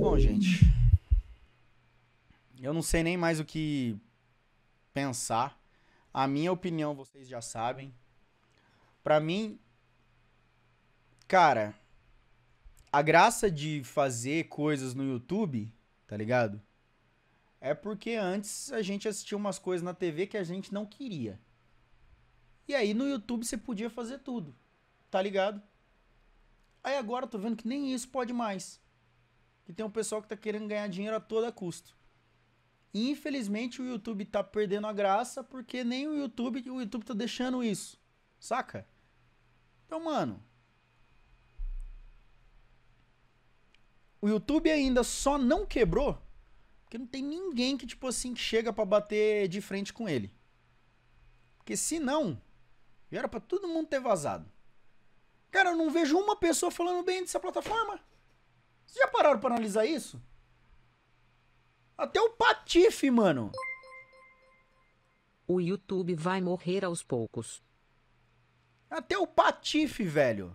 Bom, gente. Eu não sei nem mais o que pensar. A minha opinião vocês já sabem. Para mim, cara, a graça de fazer coisas no YouTube, tá ligado? É porque antes a gente assistia umas coisas na TV que a gente não queria. E aí no YouTube você podia fazer tudo, tá ligado? Aí agora eu tô vendo que nem isso pode mais. Que tem um pessoal que tá querendo ganhar dinheiro a todo custo. E infelizmente o YouTube tá perdendo a graça porque nem o YouTube, o YouTube tá deixando isso. Saca? Então, mano, o YouTube ainda só não quebrou porque não tem ninguém que tipo assim que chega para bater de frente com ele. Porque se não, já era para todo mundo ter vazado. Cara, eu não vejo uma pessoa falando bem dessa plataforma. Vocês já pararam pra analisar isso? Até o Patife, mano. O YouTube vai morrer aos poucos. Até o Patife, velho.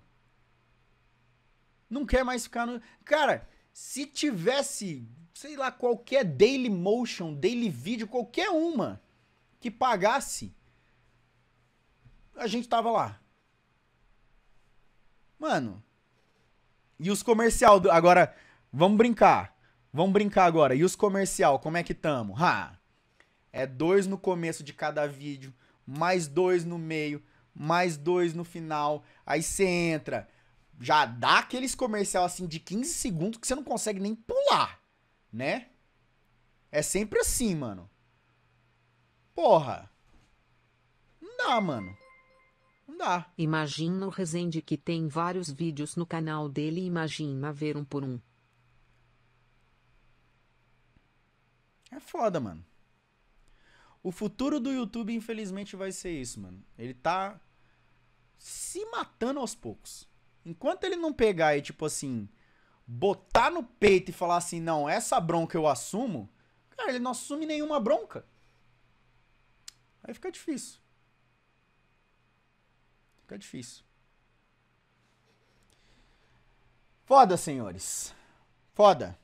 Não quer mais ficar no. Cara, se tivesse, sei lá, qualquer Daily Motion, Daily Video, qualquer uma que pagasse, a gente tava lá. Mano. E os comercial do, agora vamos brincar. Vamos brincar agora. E os comercial, como é que tamo? Ha. É dois no começo de cada vídeo, mais dois no meio, mais dois no final. Aí você entra, já dá aqueles comercial assim de 15 segundos que você não consegue nem pular, né? É sempre assim, mano. Porra. Não dá, mano. Não dá. Imagina o Rezende que tem vários vídeos no canal dele imagina ver um por um. É foda, mano. O futuro do YouTube, infelizmente, vai ser isso, mano. Ele tá se matando aos poucos. Enquanto ele não pegar e, tipo assim, botar no peito e falar assim, não, essa bronca eu assumo, cara, ele não assume nenhuma bronca. Aí fica difícil. Fica difícil. Foda, senhores. Foda.